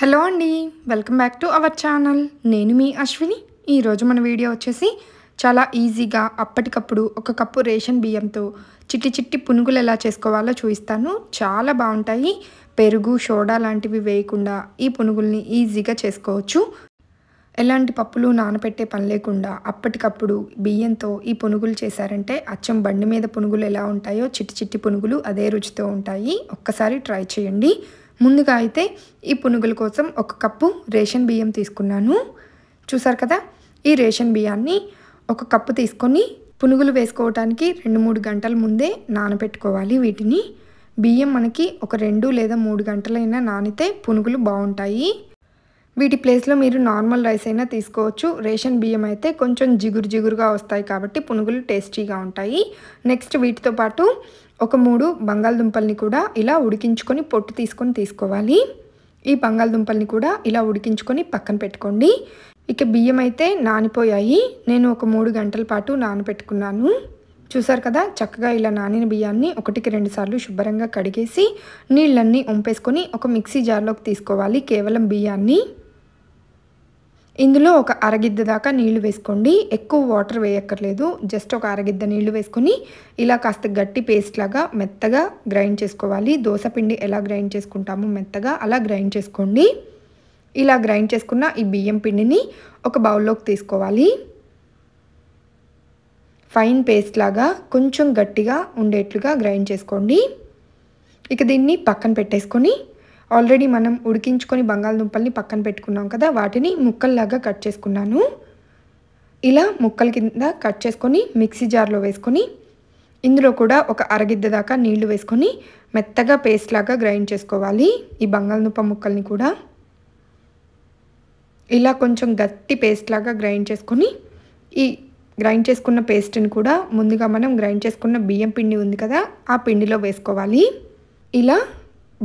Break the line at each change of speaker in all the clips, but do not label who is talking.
hello అండి welcome back to our channel నేను మీ అశ్విని ఈరోజు మన వీడియో వచ్చేసి చాలా ఈజీగా అప్పటికప్పుడు ఒక కప్పు రేషన్ బియ్యంతో చిట్టి చిట్టి పునుగులు ఎలా చేసుకోవాలో చూపిస్తాను చాలా బాగుంటాయి పెరుగు సోడా లాంటివి వేయకుండా ఈ పునుగుల్ని ఈజీగా చేసుకోవచ్చు ఎలాంటి పప్పులు నానపెట్టే పని లేకుండా అప్పటికప్పుడు బియ్యంతో ఈ పునుగులు చేశారంటే అచ్చం బండి మీద పునుగులు ఎలా ఉంటాయో చిట్టి చిట్టి పునుగులు అదే రుచితో ఉంటాయి ఒక్కసారి ట్రై చేయండి ముందుగా అయితే ఈ పునుగుల కోసం ఒక కప్పు రేషన్ బియ్యం తీసుకున్నాను చూసారు కదా ఈ రేషన్ బియ్యాన్ని ఒక కప్పు తీసుకొని పునుగులు వేసుకోవడానికి రెండు మూడు గంటల ముందే నానబెట్టుకోవాలి వీటిని బియ్యం మనకి ఒక రెండు లేదా మూడు గంటలైనా నానితే పునుగులు బాగుంటాయి వీటి ప్లేస్లో మీరు నార్మల్ రైస్ అయినా తీసుకోవచ్చు రేషన్ బియ్యం అయితే కొంచెం జిగురు జిగురుగా వస్తాయి కాబట్టి పునుగులు టేస్టీగా ఉంటాయి నెక్స్ట్ వీటితో పాటు ఒక మూడు బంగాళదుంపల్ని కూడా ఇలా ఉడికించుకొని పొట్టు తీసుకొని తీసుకోవాలి ఈ బంగాళదుంపల్ని కూడా ఇలా ఉడికించుకొని పక్కన పెట్టుకోండి ఇక బియ్యం అయితే నానిపోయాయి నేను ఒక మూడు గంటల పాటు నానబెట్టుకున్నాను చూసారు కదా చక్కగా ఇలా నానిన బియ్యాన్ని ఒకటికి రెండు సార్లు శుభ్రంగా కడిగేసి నీళ్ళన్నీ ఉంపేసుకొని ఒక మిక్సీ జార్లోకి తీసుకోవాలి కేవలం బియ్యాన్ని ఇందులో ఒక అరగిద్ద దాకా నీళ్లు వేసుకోండి ఎక్కువ వాటర్ వేయక్కర్లేదు జస్ట్ ఒక అరగిద్ద నీళ్లు వేసుకొని ఇలా కాస్త గట్టి పేస్ట్ లాగా మెత్తగా గ్రైండ్ చేసుకోవాలి దోశపిండి ఎలా గ్రైండ్ చేసుకుంటామో మెత్తగా అలా గ్రైండ్ చేసుకోండి ఇలా గ్రైండ్ చేసుకున్న ఈ బియ్యం పిండిని ఒక బౌల్లోకి తీసుకోవాలి ఫైన్ పేస్ట్ లాగా కొంచెం గట్టిగా ఉండేట్లుగా గ్రైండ్ చేసుకోండి ఇక దీన్ని పక్కన పెట్టేసుకొని ఆల్రెడీ మనం ఉడికించుకొని బంగాళదుంపల్ని పక్కన పెట్టుకున్నాం కదా వాటిని ముక్కల్లాగా కట్ చేసుకున్నాను ఇలా ముక్కల కింద కట్ చేసుకొని మిక్సీ జార్లో వేసుకొని ఇందులో కూడా ఒక అరగిద్ద దాకా నీళ్లు వేసుకొని మెత్తగా పేస్ట్ లాగా గ్రైండ్ చేసుకోవాలి ఈ బంగాళదుంప ముక్కల్ని కూడా ఇలా కొంచెం గట్టి పేస్ట్ లాగా గ్రైండ్ చేసుకొని ఈ గ్రైండ్ చేసుకున్న పేస్ట్ని కూడా ముందుగా మనం గ్రైండ్ చేసుకున్న బియ్యం పిండి ఉంది కదా ఆ పిండిలో వేసుకోవాలి ఇలా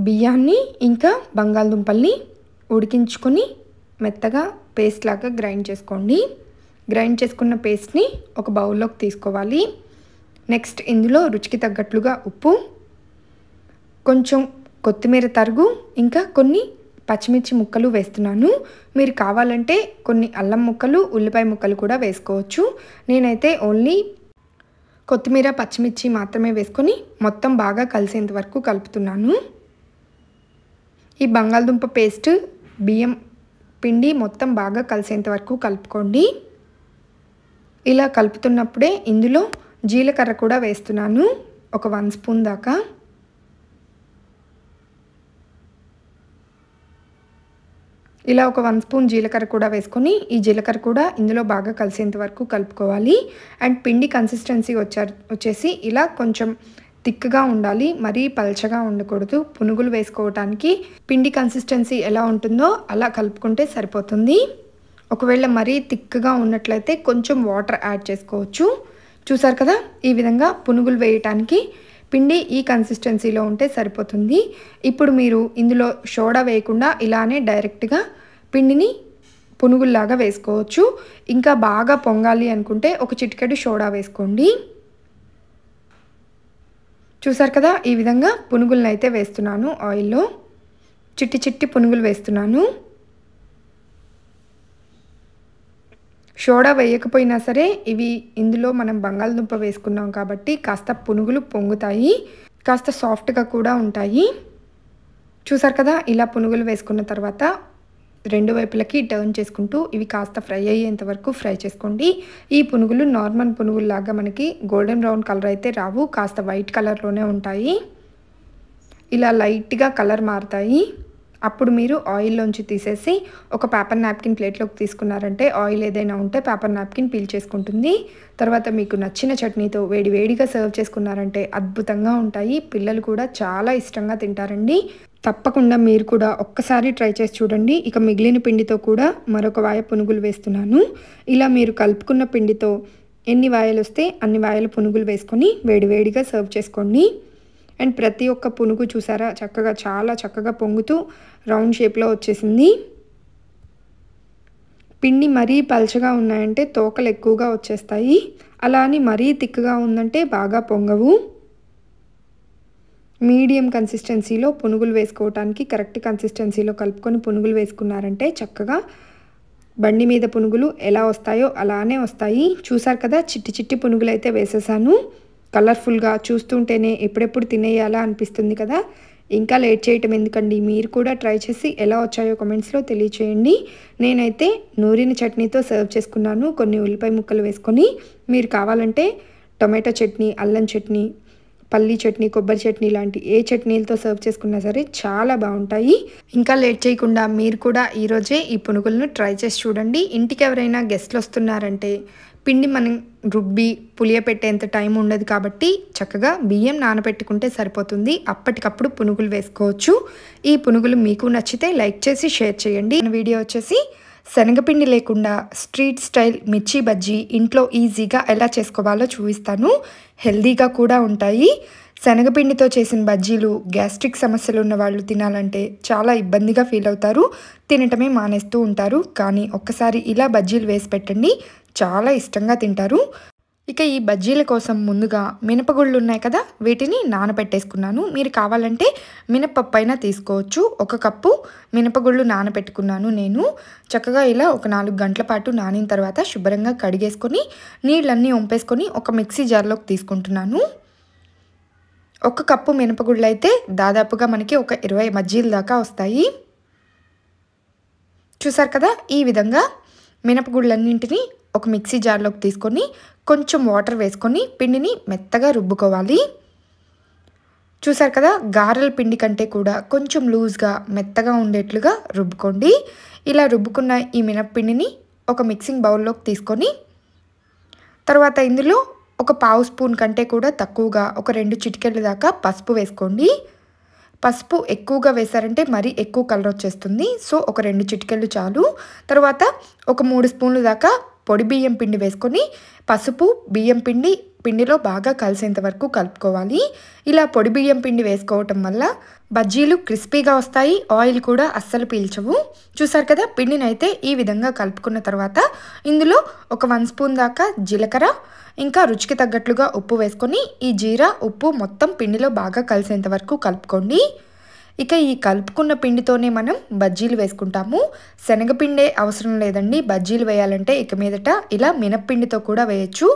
బియ్యాన్ని ఇంకా బంగాళదుంపల్ని ఉడికించుకొని మెత్తగా పేస్ట్ లాగా గ్రైండ్ చేసుకోండి గ్రైండ్ చేసుకున్న పేస్ట్ని ఒక బౌల్లోకి తీసుకోవాలి నెక్స్ట్ ఇందులో రుచికి తగ్గట్లుగా ఉప్పు కొంచెం కొత్తిమీర తరుగు ఇంకా కొన్ని పచ్చిమిర్చి ముక్కలు వేస్తున్నాను మీరు కావాలంటే కొన్ని అల్లం ముక్కలు ఉల్లిపాయ ముక్కలు కూడా వేసుకోవచ్చు నేనైతే ఓన్లీ కొత్తిమీర పచ్చిమిర్చి మాత్రమే వేసుకొని మొత్తం బాగా కలిసేంత వరకు కలుపుతున్నాను ఈ బంగాళదుంప పేస్ట్ బియ్యం పిండి మొత్తం బాగా కలిసేంత వరకు కలుపుకోండి ఇలా కలుపుతున్నప్పుడే ఇందులో జీలకర్ర కూడా వేస్తున్నాను ఒక వన్ స్పూన్ దాకా ఇలా ఒక వన్ స్పూన్ జీలకర్ర కూడా వేసుకొని ఈ జీలకర్ర కూడా ఇందులో బాగా కలిసేంత వరకు కలుపుకోవాలి అండ్ పిండి కన్సిస్టెన్సీ వచ్చే వచ్చేసి ఇలా కొంచెం తిక్కగా ఉండాలి మరీ పల్చగా ఉండకూడదు పునుగులు వేసుకోవటానికి పిండి కన్సిస్టెన్సీ ఎలా ఉంటుందో అలా కలుపుకుంటే సరిపోతుంది ఒకవేళ మరీ తిక్కగా ఉన్నట్లయితే కొంచెం వాటర్ యాడ్ చేసుకోవచ్చు చూసారు కదా ఈ విధంగా పునుగులు వేయటానికి పిండి ఈ కన్సిస్టెన్సీలో ఉంటే సరిపోతుంది ఇప్పుడు మీరు ఇందులో షోడా వేయకుండా ఇలానే డైరెక్ట్గా పిండిని పునుగుల్లాగా వేసుకోవచ్చు ఇంకా బాగా పొంగాలి అనుకుంటే ఒక చిటికెడు సోడా వేసుకోండి చూసారు కదా ఈ విధంగా పునుగులను అయితే వేస్తున్నాను ఆయిల్లో చిట్టి చిట్టి పునుగులు వేస్తున్నాను సోడా వేయకపోయినా సరే ఇవి ఇందులో మనం బంగాళదుంప వేసుకున్నాం కాబట్టి కాస్త పునుగులు పొంగుతాయి కాస్త సాఫ్ట్గా కూడా ఉంటాయి చూసారు కదా ఇలా పునుగులు వేసుకున్న తర్వాత రెండు వైపులకి టర్న్ చేసుకుంటూ ఇవి కాస్త ఫ్రై అయ్యేంత వరకు ఫ్రై చేసుకోండి ఈ పునుగులు నార్మల్ పునుగుల్లాగా మనకి గోల్డెన్ బ్రౌన్ కలర్ అయితే రావు కాస్త వైట్ కలర్లోనే ఉంటాయి ఇలా లైట్గా కలర్ మారుతాయి అప్పుడు మీరు ఆయిల్లోంచి తీసేసి ఒక పేపర్ నాప్కిన్ ప్లేట్లోకి తీసుకున్నారంటే ఆయిల్ ఏదైనా ఉంటే పేపర్ నాప్కిన్ పీల్ చేసుకుంటుంది తర్వాత మీకు నచ్చిన చట్నీతో వేడి వేడిగా సర్వ్ చేసుకున్నారంటే అద్భుతంగా ఉంటాయి పిల్లలు కూడా చాలా ఇష్టంగా తింటారండి తప్పకుండా మీరు కూడా ఒక్కసారి ట్రై చేసి చూడండి ఇక మిగిలిన పిండితో కూడా మరొక వాయ పునుగులు వేస్తున్నాను ఇలా మీరు కలుపుకున్న పిండితో ఎన్ని వాయలు వస్తే అన్ని వాయలు పునుగులు వేసుకొని వేడివేడిగా సర్వ్ చేసుకోండి అండ్ ప్రతి ఒక్క పునుగు చూసారా చక్కగా చాలా చక్కగా పొంగుతూ రౌండ్ షేప్లో వచ్చేసింది పిండి మరీ పలచగా ఉన్నాయంటే తోకలు ఎక్కువగా వచ్చేస్తాయి అలా అని మరీ తిక్కుగా ఉందంటే బాగా పొంగవు మీడియం కన్సిస్టెన్సీలో పునుగులు వేసుకోవటానికి కరెక్ట్ కన్సిస్టెన్సీలో కలుపుకొని పునుగులు వేసుకున్నారంటే చక్కగా బండి మీద పునుగులు ఎలా వస్తాయో అలానే వస్తాయి చూసారు కదా చిట్టి చిట్టి పునుగులు అయితే వేసేసాను కలర్ఫుల్గా చూస్తుంటేనే ఎప్పుడెప్పుడు తినేయాలా అనిపిస్తుంది కదా ఇంకా లేట్ చేయటం ఎందుకండి మీరు కూడా ట్రై చేసి ఎలా వచ్చాయో కమెంట్స్లో తెలియచేయండి నేనైతే నూరిన చట్నీతో సర్వ్ చేసుకున్నాను కొన్ని ఉల్లిపాయ ముక్కలు వేసుకొని మీరు కావాలంటే టొమాటో చట్నీ అల్లం చట్నీ పల్లీ చట్నీ కొబ్బరి చట్నీ లాంటి ఏ చట్నీలతో సర్వ్ చేసుకున్నా సరే చాలా బాగుంటాయి ఇంకా లేట్ చేయకుండా మీరు కూడా ఈరోజే ఈ పునుగులను ట్రై చేసి చూడండి ఇంటికి ఎవరైనా గెస్ట్లు వస్తున్నారంటే పిండి మనం రుబ్బి పులియపెట్టేంత టైం ఉండదు కాబట్టి చక్కగా బియ్యం నానబెట్టుకుంటే సరిపోతుంది అప్పటికప్పుడు పునుగులు వేసుకోవచ్చు ఈ పునుగులు మీకు నచ్చితే లైక్ చేసి షేర్ చేయండి వీడియో వచ్చేసి శనగపిండి లేకుండా స్ట్రీట్ స్టైల్ మిర్చి బజ్జీ ఇంట్లో ఈజీగా ఎలా చేసుకోవాలో చూపిస్తాను హెల్దీగా కూడా ఉంటాయి శనగపిండితో చేసిన బజ్జీలు గ్యాస్ట్రిక్ సమస్యలు ఉన్న వాళ్ళు తినాలంటే చాలా ఇబ్బందిగా ఫీల్ అవుతారు తినటమే మానేస్తూ ఉంటారు కానీ ఒక్కసారి ఇలా బజ్జీలు వేసి పెట్టండి చాలా ఇష్టంగా తింటారు ఇక ఈ బజ్జీల కోసం ముందుగా మినపగుళ్ళు ఉన్నాయి కదా వీటిని నానబెట్టేసుకున్నాను మీరు కావాలంటే మినపప్పు అయినా తీసుకోవచ్చు ఒక కప్పు మినపగుళ్ళు నానబెట్టుకున్నాను నేను చక్కగా ఇలా ఒక నాలుగు గంటల పాటు నానిన తర్వాత శుభ్రంగా కడిగేసుకొని నీళ్ళన్నీ ఒంపేసుకొని ఒక మిక్సీ జార్లోకి తీసుకుంటున్నాను ఒక కప్పు మినపగుళ్ళు అయితే దాదాపుగా మనకి ఒక ఇరవై మజ్జీల దాకా వస్తాయి చూసారు కదా ఈ విధంగా మినపగుళ్ళన్నింటినీ ఒక మిక్సీ జార్లోకి తీసుకొని కొంచెం వాటర్ వేసుకొని పిండిని మెత్తగా రుబ్బుకోవాలి చూసారు కదా గారెల పిండి కంటే కూడా కొంచెం లూజ్గా మెత్తగా ఉండేట్లుగా రుబ్బుకోండి ఇలా రుబ్బుకున్న ఈ మినప్పిండిని ఒక మిక్సింగ్ బౌల్లోకి తీసుకొని తర్వాత ఇందులో ఒక పావు స్పూన్ కంటే కూడా తక్కువగా ఒక రెండు చిటికెళ్ళ దాకా పసుపు వేసుకోండి పసుపు ఎక్కువగా వేశారంటే మరీ ఎక్కువ కలర్ వచ్చేస్తుంది సో ఒక రెండు చిటికెళ్ళు చాలు తర్వాత ఒక మూడు స్పూన్లు దాకా పొడి బియ్యం పిండి వేసుకొని పసుపు బియ్యం పిండి పిండిలో బాగా కలిసేంత వరకు కలుపుకోవాలి ఇలా పొడి బియ్యం పిండి వేసుకోవటం వల్ల బజ్జీలు క్రిస్పీగా వస్తాయి ఆయిల్ కూడా అస్సలు పీల్చవు చూసారు కదా పిండిని అయితే ఈ విధంగా కలుపుకున్న తర్వాత ఇందులో ఒక వన్ స్పూన్ దాకా జీలకర్ర ఇంకా రుచికి తగ్గట్లుగా ఉప్పు వేసుకొని ఈ జీరా ఉప్పు మొత్తం పిండిలో బాగా కలిసేంత వరకు కలుపుకోండి ఇక ఈ కలుపుకున్న పిండితోనే మనం బజ్జీలు వేసుకుంటాము శనగపిండే అవసరం లేదండి బజ్జీలు వేయాలంటే ఇక మీదట ఇలా మినప్పిండితో కూడా వేయచ్చు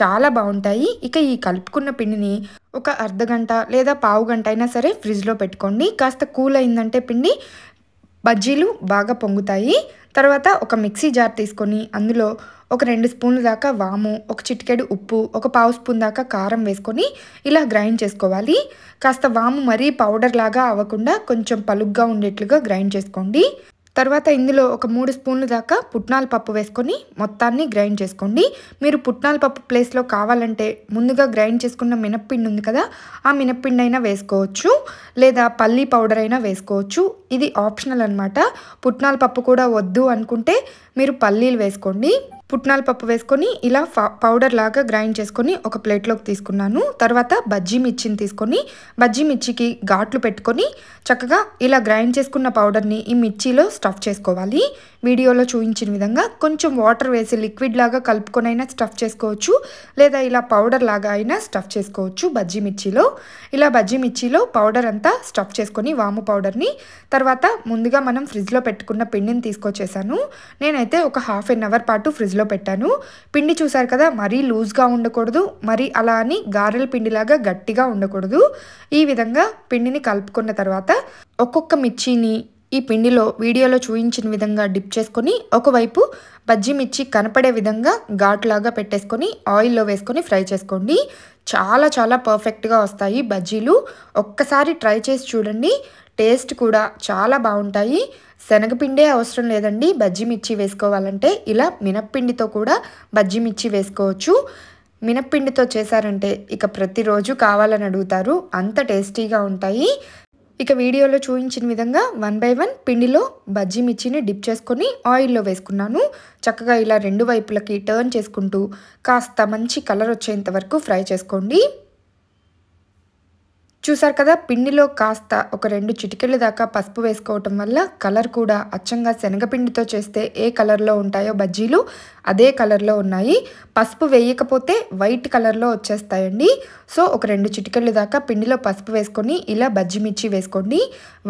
చాలా బాగుంటాయి ఇక ఈ కలుపుకున్న పిండిని ఒక అర్ధ గంట లేదా పావు గంట అయినా సరే ఫ్రిడ్జ్లో పెట్టుకోండి కాస్త కూల్ అయిందంటే పిండి బజ్జీలు బాగా పొంగుతాయి తర్వాత ఒక మిక్సీ జార్ తీసుకొని అందులో ఒక రెండు స్పూన్ల దాకా వాము ఒక చిటికెడు ఉప్పు ఒక పావు స్పూన్ దాకా కారం వేసుకొని ఇలా గ్రైండ్ చేసుకోవాలి కాస్త వాము మరీ పౌడర్ లాగా అవ్వకుండా కొంచెం పలుగ్గా ఉండేట్లుగా గ్రైండ్ చేసుకోండి తర్వాత ఇందులో ఒక మూడు స్పూన్లు దాకా పుట్నాల పప్పు వేసుకొని మొత్తాన్ని గ్రైండ్ చేసుకోండి మీరు పుట్నాల పప్పు ప్లేస్లో కావాలంటే ముందుగా గ్రైండ్ చేసుకున్న మినప్పిండి ఉంది కదా ఆ మినప్పిండి అయినా వేసుకోవచ్చు లేదా పల్లీ పౌడర్ అయినా వేసుకోవచ్చు ఇది ఆప్షనల్ అనమాట పుట్నాల పప్పు కూడా వద్దు అనుకుంటే మీరు పల్లీలు వేసుకోండి పుట్నాల పప్పు వేసుకొని ఇలా పౌడర్ లాగా గ్రైండ్ చేసుకొని ఒక ప్లేట్లోకి తీసుకున్నాను తర్వాత బజ్జీ మిర్చిని తీసుకొని బజ్జీ మిర్చికి ఘాట్లు పెట్టుకొని చక్కగా ఇలా గ్రైండ్ చేసుకున్న పౌడర్ని ఈ మిర్చిలో స్టఫ్ చేసుకోవాలి వీడియోలో చూపించిన విధంగా కొంచెం వాటర్ వేసి లిక్విడ్ లాగా కలుపుకొని అయినా స్టఫ్ చేసుకోవచ్చు లేదా ఇలా పౌడర్ లాగా అయినా స్టఫ్ చేసుకోవచ్చు బజ్జీ మిర్చిలో ఇలా బజ్జీ మిర్చిలో పౌడర్ అంతా స్టఫ్ చేసుకొని వాము పౌడర్ని తర్వాత ముందుగా మనం ఫ్రిడ్జ్లో పెట్టుకున్న పిండిని తీసుకొచ్చేసాను నేనైతే ఒక హాఫ్ అన్ అవర్ పాటు ఫ్రిడ్జ్ ఫ్రిడ్జ్లో పెట్టాను పిండి చూసారు కదా మరీ లూజ్గా ఉండకూడదు మరీ అలా అని గారెల పిండిలాగా గట్టిగా ఉండకూడదు ఈ విధంగా పిండిని కలుపుకున్న తర్వాత ఒక్కొక్క మిర్చిని ఈ పిండిలో వీడియోలో చూపించిన విధంగా డిప్ చేసుకొని ఒకవైపు బజ్జీ మిర్చి కనపడే విధంగా ఘాట్లాగా పెట్టేసుకొని ఆయిల్లో వేసుకొని ఫ్రై చేసుకోండి చాలా చాలా పర్ఫెక్ట్గా వస్తాయి బజ్జీలు ఒక్కసారి ట్రై చేసి చూడండి టేస్ట్ కూడా చాలా బాగుంటాయి శనగపిండే అవసరం లేదండి బజ్జి మిర్చి వేసుకోవాలంటే ఇలా మినప్పిండితో కూడా బజ్జి మిర్చి వేసుకోవచ్చు మినప్పిండితో చేశారంటే ఇక ప్రతిరోజు కావాలని అడుగుతారు అంత టేస్టీగా ఉంటాయి ఇక వీడియోలో చూపించిన విధంగా వన్ బై వన్ పిండిలో బజ్జి మిర్చిని డిప్ చేసుకొని ఆయిల్లో వేసుకున్నాను చక్కగా ఇలా రెండు వైపులకి టర్న్ చేసుకుంటూ కాస్త మంచి కలర్ వచ్చేంత వరకు ఫ్రై చేసుకోండి చూసారు కదా పిండిలో కాస్త ఒక రెండు చిటికెళ్ళ దాకా పసుపు వేసుకోవటం వల్ల కలర్ కూడా అచ్చంగా శనగపిండితో చేస్తే ఏ కలర్లో ఉంటాయో బజ్జీలు అదే కలర్లో ఉన్నాయి పసుపు వేయకపోతే వైట్ కలర్లో వచ్చేస్తాయండి సో ఒక రెండు చిటికెళ్ళ దాకా పిండిలో పసుపు వేసుకొని ఇలా బజ్జీ మిర్చి వేసుకోండి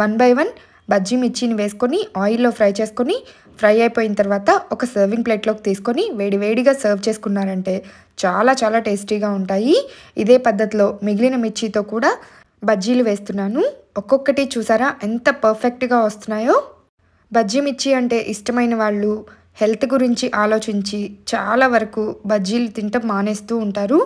వన్ బై వన్ బజ్జీ మిర్చిని వేసుకొని ఆయిల్లో ఫ్రై చేసుకొని ఫ్రై అయిపోయిన తర్వాత ఒక సర్వింగ్ ప్లేట్లోకి తీసుకొని వేడివేడిగా సర్వ్ చేసుకున్నారంటే చాలా చాలా టేస్టీగా ఉంటాయి ఇదే పద్ధతిలో మిగిలిన మిర్చితో కూడా బజ్జీలు వేస్తున్నాను ఒక్కొక్కటి చూసారా ఎంత పర్ఫెక్ట్గా వస్తున్నాయో బజ్జీ మిర్చి అంటే ఇష్టమైన వాళ్ళు హెల్త్ గురించి ఆలోచించి చాలా వరకు బజ్జీలు తింటం మానేస్తూ ఉంటారు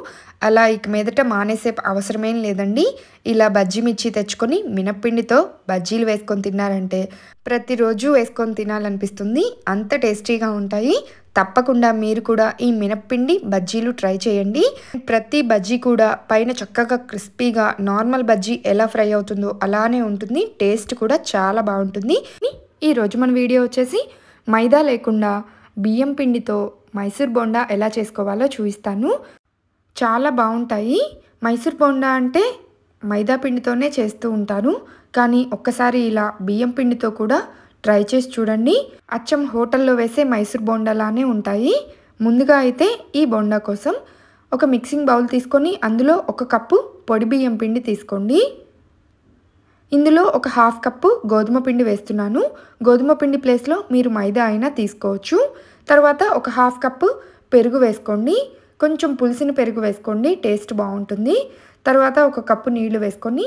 అలా ఇక మీదట మానేసే అవసరమేం లేదండి ఇలా బజ్జీ మిర్చి తెచ్చుకొని మినప్పిండితో బజ్జీలు వేసుకొని తిన్నారంటే ప్రతిరోజు వేసుకొని తినాలనిపిస్తుంది అంత టేస్టీగా ఉంటాయి తప్పకుండా మీరు కూడా ఈ మినప్పిండి బజ్జీలు ట్రై చేయండి ప్రతి బజ్జీ కూడా పైన చక్కగా క్రిస్పీగా నార్మల్ బజ్జీ ఎలా ఫ్రై అవుతుందో అలానే ఉంటుంది టేస్ట్ కూడా చాలా బాగుంటుంది ఈరోజు మన వీడియో వచ్చేసి మైదా లేకుండా బియ్యం పిండితో మైసూర్ బోండా ఎలా చేసుకోవాలో చూపిస్తాను చాలా బాగుంటాయి మైసూర్ బోండా అంటే మైదా పిండితోనే చేస్తూ ఉంటాను కానీ ఒక్కసారి ఇలా బియ్యం పిండితో కూడా ట్రై చేసి చూడండి అచ్చం హోటల్లో వేసే మైసూర్ బొండలానే ఉంటాయి ముందుగా అయితే ఈ బోండా కోసం ఒక మిక్సింగ్ బౌల్ తీసుకొని అందులో ఒక కప్పు పొడి బియ్యం పిండి తీసుకోండి ఇందులో ఒక హాఫ్ కప్పు గోధుమ పిండి వేస్తున్నాను గోధుమ పిండి ప్లేస్లో మీరు మైదా అయినా తీసుకోవచ్చు తర్వాత ఒక హాఫ్ కప్పు పెరుగు వేసుకోండి కొంచెం పులిసిన పెరుగు వేసుకోండి టేస్ట్ బాగుంటుంది తర్వాత ఒక కప్పు నీళ్లు వేసుకొని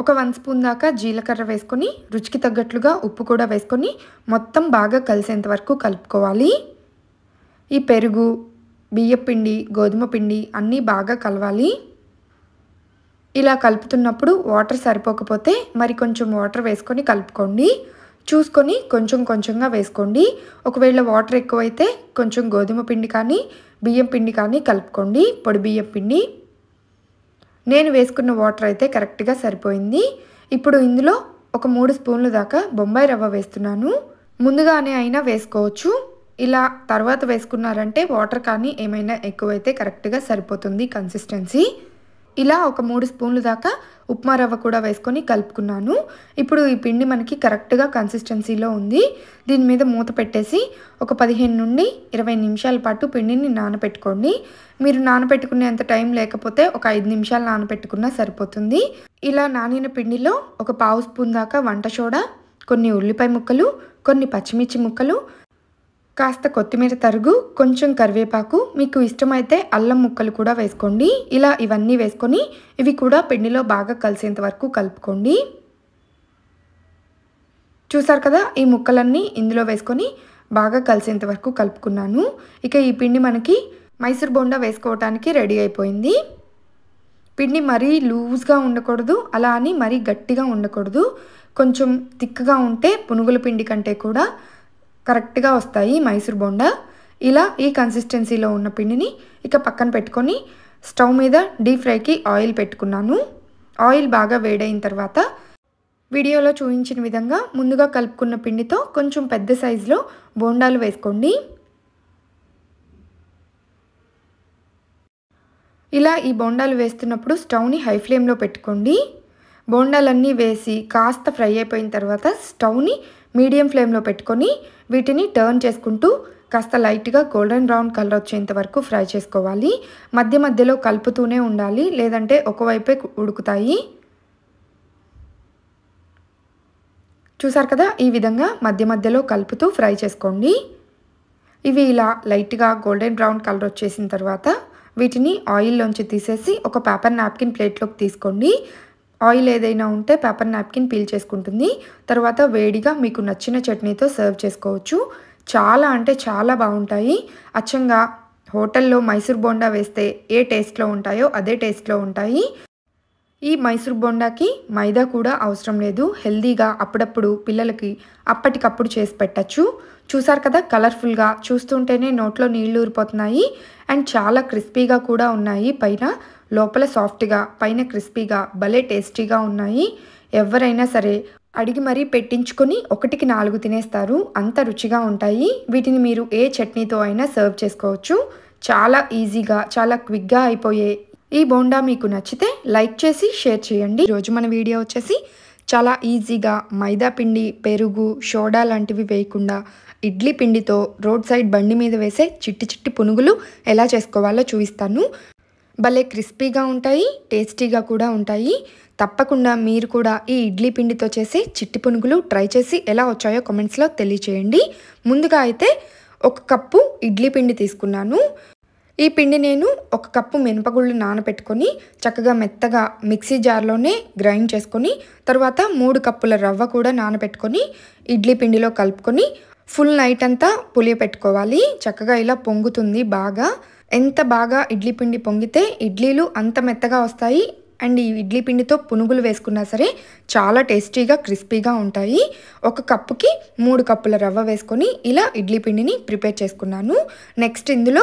ఒక వన్ స్పూన్ దాకా జీలకర్ర వేసుకొని రుచికి తగ్గట్లుగా ఉప్పు కూడా వేసుకొని మొత్తం బాగా కలిసేంత వరకు కలుపుకోవాలి ఈ పెరుగు బియ్యపిండి పిండి గోధుమ పిండి అన్నీ బాగా కలవాలి ఇలా కలుపుతున్నప్పుడు వాటర్ సరిపోకపోతే మరి కొంచెం వాటర్ వేసుకొని కలుపుకోండి చూసుకొని కొంచెం కొంచెంగా వేసుకోండి ఒకవేళ వాటర్ ఎక్కువైతే కొంచెం గోధుమ పిండి కానీ బియ్యం పిండి కానీ కలుపుకోండి పొడి బియ్యం పిండి నేను వేసుకున్న వాటర్ అయితే కరెక్ట్గా సరిపోయింది ఇప్పుడు ఇందులో ఒక మూడు స్పూన్లు దాకా బొంబాయి రవ్వ వేస్తున్నాను ముందుగానే అయినా వేసుకోవచ్చు ఇలా తర్వాత వేసుకున్నారంటే వాటర్ కానీ ఏమైనా ఎక్కువైతే కరెక్ట్గా సరిపోతుంది కన్సిస్టెన్సీ ఇలా ఒక మూడు స్పూన్లు దాకా ఉప్మా రవ్వ కూడా వేసుకొని కలుపుకున్నాను ఇప్పుడు ఈ పిండి మనకి కరెక్ట్గా కన్సిస్టెన్సీలో ఉంది దీని మీద మూత పెట్టేసి ఒక పదిహేను నుండి ఇరవై నిమిషాల పాటు పిండిని నానపెట్టుకోండి మీరు నానపెట్టుకునేంత టైం లేకపోతే ఒక ఐదు నిమిషాలు నానపెట్టుకున్నా సరిపోతుంది ఇలా నానిన పిండిలో ఒక పావు స్పూన్ దాకా వంట సోడా కొన్ని ఉల్లిపాయ ముక్కలు కొన్ని పచ్చిమిర్చి ముక్కలు కాస్త కొత్తిమీర తరుగు కొంచెం కరివేపాకు మీకు ఇష్టమైతే అల్లం ముక్కలు కూడా వేసుకోండి ఇలా ఇవన్నీ వేసుకొని ఇవి కూడా పిండిలో బాగా కలిసేంత వరకు కలుపుకోండి చూసారు కదా ఈ ముక్కలన్నీ ఇందులో వేసుకొని బాగా కలిసేంత వరకు కలుపుకున్నాను ఇక ఈ పిండి మనకి మైసూర్ బోండా వేసుకోవటానికి రెడీ అయిపోయింది పిండి మరీ లూజ్గా ఉండకూడదు అలా అని మరీ గట్టిగా ఉండకూడదు కొంచెం తిక్కగా ఉంటే పునుగుల పిండి కంటే కూడా కరెక్ట్గా వస్తాయి మైసూర్ బోండా ఇలా ఈ కన్సిస్టెన్సీలో ఉన్న పిండిని ఇక పక్కన పెట్టుకొని స్టవ్ మీద డీప్ ఫ్రైకి ఆయిల్ పెట్టుకున్నాను ఆయిల్ బాగా వేడైన తర్వాత వీడియోలో చూపించిన విధంగా ముందుగా కలుపుకున్న పిండితో కొంచెం పెద్ద సైజులో బోండాలు వేసుకోండి ఇలా ఈ బోండాలు వేస్తున్నప్పుడు స్టవ్ని హై ఫ్లేమ్లో పెట్టుకోండి బోండాలన్నీ వేసి కాస్త ఫ్రై అయిపోయిన తర్వాత స్టవ్ని మీడియం ఫ్లేమ్లో పెట్టుకొని వీటిని టర్న్ చేసుకుంటూ కాస్త లైట్గా గోల్డెన్ బ్రౌన్ కలర్ వచ్చేంత వరకు ఫ్రై చేసుకోవాలి మధ్య మధ్యలో కలుపుతూనే ఉండాలి లేదంటే ఒకవైపే ఉడుకుతాయి చూసారు కదా ఈ విధంగా మధ్య మధ్యలో కలుపుతూ ఫ్రై చేసుకోండి ఇవి ఇలా లైట్గా గోల్డెన్ బ్రౌన్ కలర్ వచ్చేసిన తర్వాత వీటిని ఆయిల్లోంచి తీసేసి ఒక పేపర్ నాప్కిన్ ప్లేట్లోకి తీసుకోండి ఆయిల్ ఏదైనా ఉంటే పేపర్ నాప్కిన్ పీల్ చేసుకుంటుంది తర్వాత వేడిగా మీకు నచ్చిన చట్నీతో సర్వ్ చేసుకోవచ్చు చాలా అంటే చాలా బాగుంటాయి అచ్చంగా హోటల్లో మైసూర్ బోండా వేస్తే ఏ టేస్ట్లో ఉంటాయో అదే టేస్ట్లో ఉంటాయి ఈ మైసూర్ బోండాకి మైదా కూడా అవసరం లేదు హెల్దీగా అప్పుడప్పుడు పిల్లలకి అప్పటికప్పుడు చేసి పెట్టచ్చు చూసారు కదా కలర్ఫుల్గా చూస్తుంటేనే నోట్లో నీళ్లు ఊరిపోతున్నాయి అండ్ చాలా క్రిస్పీగా కూడా ఉన్నాయి పైన లోపల సాఫ్ట్గా పైన క్రిస్పీగా భలే టేస్టీగా ఉన్నాయి ఎవరైనా సరే అడిగి మరీ పెట్టించుకొని ఒకటికి నాలుగు తినేస్తారు అంత రుచిగా ఉంటాయి వీటిని మీరు ఏ చట్నీతో అయినా సర్వ్ చేసుకోవచ్చు చాలా ఈజీగా చాలా క్విక్గా అయిపోయే ఈ బోండా మీకు నచ్చితే లైక్ చేసి షేర్ చేయండి ఈరోజు మన వీడియో వచ్చేసి చాలా ఈజీగా మైదా పిండి పెరుగు సోడా లాంటివి వేయకుండా ఇడ్లీ పిండితో రోడ్ సైడ్ బండి మీద వేసే చిట్టి చిట్టి పునుగులు ఎలా చేసుకోవాలో చూపిస్తాను భలే క్రిస్పీగా ఉంటాయి టేస్టీగా కూడా ఉంటాయి తప్పకుండా మీరు కూడా ఈ ఇడ్లీ పిండితో చేసి చిట్టి పునుగులు ట్రై చేసి ఎలా వచ్చాయో కామెంట్స్లో తెలియచేయండి ముందుగా అయితే ఒక కప్పు ఇడ్లీ పిండి తీసుకున్నాను ఈ పిండి నేను ఒక కప్పు మినపగుళ్ళు నానబెట్టుకొని చక్కగా మెత్తగా మిక్సీ జార్లోనే గ్రైండ్ చేసుకొని తర్వాత మూడు కప్పుల రవ్వ కూడా నానబెట్టుకొని ఇడ్లీ పిండిలో కలుపుకొని ఫుల్ నైట్ అంతా పులియపెట్టుకోవాలి చక్కగా ఇలా పొంగుతుంది బాగా ఎంత బాగా ఇడ్లీ పిండి పొంగితే ఇడ్లీలు అంత మెత్తగా వస్తాయి అండ్ ఈ ఇడ్లీ పిండితో పునుగులు వేసుకున్నా సరే చాలా టేస్టీగా క్రిస్పీగా ఉంటాయి ఒక కప్పుకి మూడు కప్పుల రవ్వ వేసుకొని ఇలా ఇడ్లీ పిండిని ప్రిపేర్ చేసుకున్నాను నెక్స్ట్ ఇందులో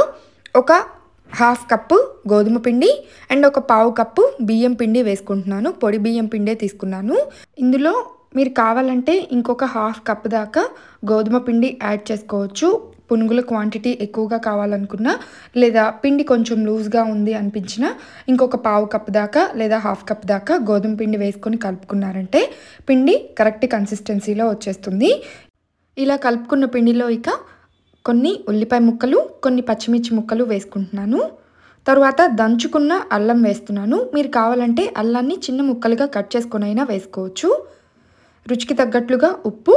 ఒక హాఫ్ కప్పు గోధుమ పిండి అండ్ ఒక పావు కప్పు బియ్యం పిండి వేసుకుంటున్నాను పొడి బియ్యం పిండే తీసుకున్నాను ఇందులో మీరు కావాలంటే ఇంకొక హాఫ్ కప్ దాకా గోధుమ పిండి యాడ్ చేసుకోవచ్చు పునుగుల క్వాంటిటీ ఎక్కువగా కావాలనుకున్నా లేదా పిండి కొంచెం లూజ్గా ఉంది అనిపించిన ఇంకొక పావు కప్ దాకా లేదా హాఫ్ కప్ దాకా గోధుమ పిండి వేసుకొని కలుపుకున్నారంటే పిండి కరెక్ట్ కన్సిస్టెన్సీలో వచ్చేస్తుంది ఇలా కలుపుకున్న పిండిలో ఇక కొన్ని ఉల్లిపాయ ముక్కలు కొన్ని పచ్చిమిర్చి ముక్కలు వేసుకుంటున్నాను తరువాత దంచుకున్న అల్లం వేస్తున్నాను మీరు కావాలంటే అల్లాన్ని చిన్న ముక్కలుగా కట్ అయినా వేసుకోవచ్చు రుచికి తగ్గట్లుగా ఉప్పు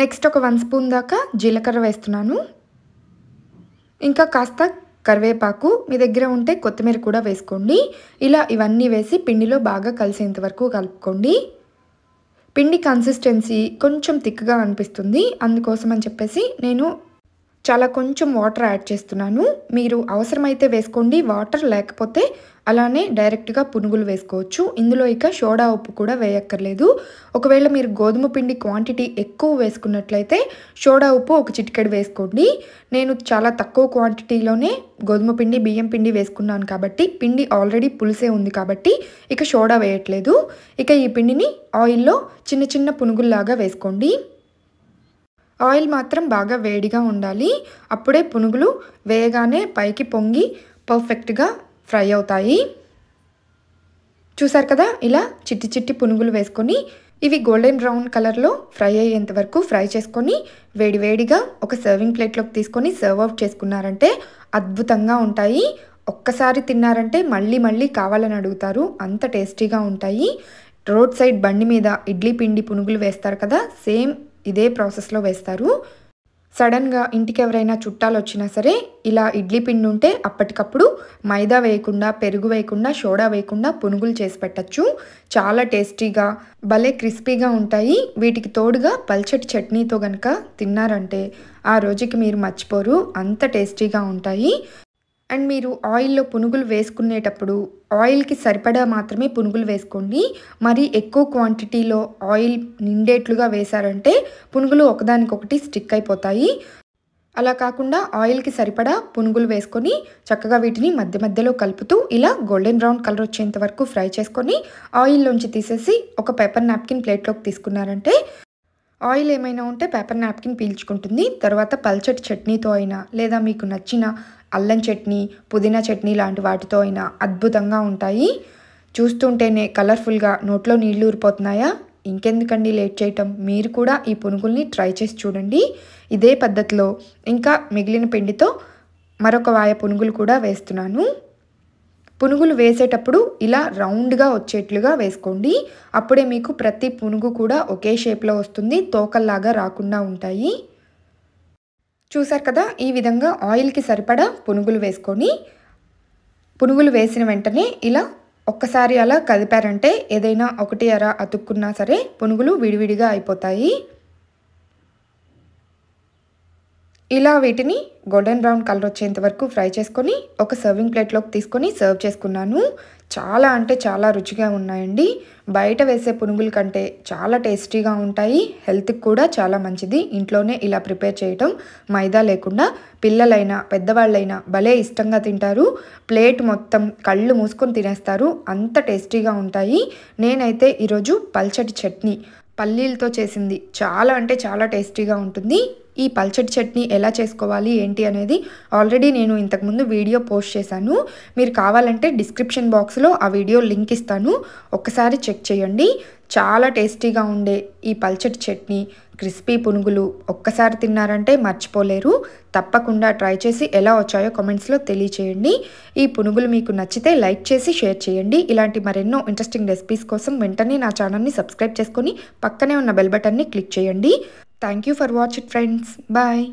నెక్స్ట్ ఒక వన్ స్పూన్ దాకా జీలకర్ర వేస్తున్నాను ఇంకా కాస్త కరివేపాకు మీ దగ్గర ఉంటే కొత్తిమీర కూడా వేసుకోండి ఇలా ఇవన్నీ వేసి పిండిలో బాగా కలిసేంత వరకు కలుపుకోండి పిండి కన్సిస్టెన్సీ కొంచెం తిక్గా అనిపిస్తుంది అందుకోసం అని చెప్పేసి నేను చాలా కొంచెం వాటర్ యాడ్ చేస్తున్నాను మీరు అవసరమైతే వేసుకోండి వాటర్ లేకపోతే అలానే డైరెక్ట్గా పునుగులు వేసుకోవచ్చు ఇందులో ఇక సోడా ఉప్పు కూడా వేయక్కర్లేదు ఒకవేళ మీరు గోధుమ పిండి క్వాంటిటీ ఎక్కువ వేసుకున్నట్లయితే సోడా ఉప్పు ఒక చిటికెడు వేసుకోండి నేను చాలా తక్కువ క్వాంటిటీలోనే గోధుమ పిండి బియ్యం పిండి వేసుకున్నాను కాబట్టి పిండి ఆల్రెడీ పులిసే ఉంది కాబట్టి ఇక సోడా వేయట్లేదు ఇక ఈ పిండిని ఆయిల్లో చిన్న చిన్న పునుగుల్లాగా వేసుకోండి ఆయిల్ మాత్రం బాగా వేడిగా ఉండాలి అప్పుడే పునుగులు వేయగానే పైకి పొంగి పర్ఫెక్ట్గా ఫ్రై అవుతాయి చూసారు కదా ఇలా చిట్టి చిట్టి పునుగులు వేసుకొని ఇవి గోల్డెన్ బ్రౌన్ కలర్లో ఫ్రై అయ్యేంత వరకు ఫ్రై చేసుకొని వేడివేడిగా ఒక సర్వింగ్ ప్లేట్లోకి తీసుకొని సర్వ్ అవుట్ చేసుకున్నారంటే అద్భుతంగా ఉంటాయి ఒక్కసారి తిన్నారంటే మళ్ళీ మళ్ళీ కావాలని అడుగుతారు అంత టేస్టీగా ఉంటాయి రోడ్ సైడ్ బండి మీద ఇడ్లీ పిండి పునుగులు వేస్తారు కదా సేమ్ ఇదే ప్రాసెస్లో వేస్తారు సడన్గా ఇంటికి ఎవరైనా చుట్టాలు వచ్చినా సరే ఇలా ఇడ్లీ పిండి ఉంటే అప్పటికప్పుడు మైదా వేయకుండా పెరుగు వేయకుండా షోడా వేయకుండా పునుగులు చేసి పెట్టచ్చు చాలా టేస్టీగా భలే క్రిస్పీగా ఉంటాయి వీటికి తోడుగా పల్చటి చట్నీతో కనుక తిన్నారంటే ఆ రోజుకి మీరు మర్చిపోరు అంత టేస్టీగా ఉంటాయి అండ్ మీరు ఆయిల్లో పునుగులు వేసుకునేటప్పుడు ఆయిల్కి సరిపడా మాత్రమే పునుగులు వేసుకోండి మరీ ఎక్కువ క్వాంటిటీలో ఆయిల్ నిండేట్లుగా వేశారంటే పునుగులు ఒకదానికొకటి స్టిక్ అయిపోతాయి అలా కాకుండా ఆయిల్కి సరిపడా పునుగులు వేసుకొని చక్కగా వీటిని మధ్య మధ్యలో కలుపుతూ ఇలా గోల్డెన్ బ్రౌన్ కలర్ వచ్చేంత వరకు ఫ్రై చేసుకొని ఆయిల్లోంచి తీసేసి ఒక పేపర్ నాప్కిన్ ప్లేట్లోకి తీసుకున్నారంటే ఆయిల్ ఏమైనా ఉంటే పేపర్ నాప్కిన్ పీల్చుకుంటుంది తర్వాత పల్చటి చట్నీతో అయినా లేదా మీకు నచ్చిన అల్లం చట్నీ పుదీనా చట్నీ లాంటి వాటితో అయినా అద్భుతంగా ఉంటాయి చూస్తుంటేనే కలర్ఫుల్గా నోట్లో నీళ్లు ఊరిపోతున్నాయా ఇంకెందుకండి లేట్ చేయటం మీరు కూడా ఈ పునుగుల్ని ట్రై చేసి చూడండి ఇదే పద్ధతిలో ఇంకా మిగిలిన పిండితో మరొక వాయ పునుగులు కూడా వేస్తున్నాను పునుగులు వేసేటప్పుడు ఇలా రౌండ్గా వచ్చేట్లుగా వేసుకోండి అప్పుడే మీకు ప్రతి పునుగు కూడా ఒకే షేప్లో వస్తుంది తోకల్లాగా రాకుండా ఉంటాయి చూసారు కదా ఈ విధంగా ఆయిల్కి సరిపడా పునుగులు వేసుకొని పునుగులు వేసిన వెంటనే ఇలా ఒక్కసారి అలా కదిపారంటే ఏదైనా ఒకటి అర అతుక్కున్నా సరే పునుగులు విడివిడిగా అయిపోతాయి ఇలా వీటిని గోల్డెన్ బ్రౌన్ కలర్ వచ్చేంత వరకు ఫ్రై చేసుకొని ఒక సర్వింగ్ ప్లేట్లోకి తీసుకొని సర్వ్ చేసుకున్నాను చాలా అంటే చాలా రుచిగా ఉన్నాయండి బయట వేసే పునుగుల కంటే చాలా టేస్టీగా ఉంటాయి హెల్త్కి కూడా చాలా మంచిది ఇంట్లోనే ఇలా ప్రిపేర్ చేయటం మైదా లేకుండా పిల్లలైనా పెద్దవాళ్ళైనా భలే ఇష్టంగా తింటారు ప్లేట్ మొత్తం కళ్ళు మూసుకొని తినేస్తారు అంత టేస్టీగా ఉంటాయి నేనైతే ఈరోజు పల్చటి చట్నీ పల్లీలతో చేసింది చాలా అంటే చాలా టేస్టీగా ఉంటుంది ఈ పల్చటి చట్నీ ఎలా చేసుకోవాలి ఏంటి అనేది ఆల్రెడీ నేను ఇంతకుముందు వీడియో పోస్ట్ చేశాను మీరు కావాలంటే డిస్క్రిప్షన్ బాక్స్లో ఆ వీడియో లింక్ ఇస్తాను ఒక్కసారి చెక్ చేయండి చాలా టేస్టీగా ఉండే ఈ పల్చటి చట్నీ క్రిస్పీ పునుగులు ఒక్కసారి తిన్నారంటే మర్చిపోలేరు తప్పకుండా ట్రై చేసి ఎలా వచ్చాయో కామెంట్స్లో తెలియచేయండి ఈ పునుగులు మీకు నచ్చితే లైక్ చేసి షేర్ చేయండి ఇలాంటి మరెన్నో ఇంట్రెస్టింగ్ రెసిపీస్ కోసం వెంటనే నా ఛానల్ని సబ్స్క్రైబ్ చేసుకొని పక్కనే ఉన్న బెల్ బటన్ని క్లిక్ చేయండి thank for watch it friends bye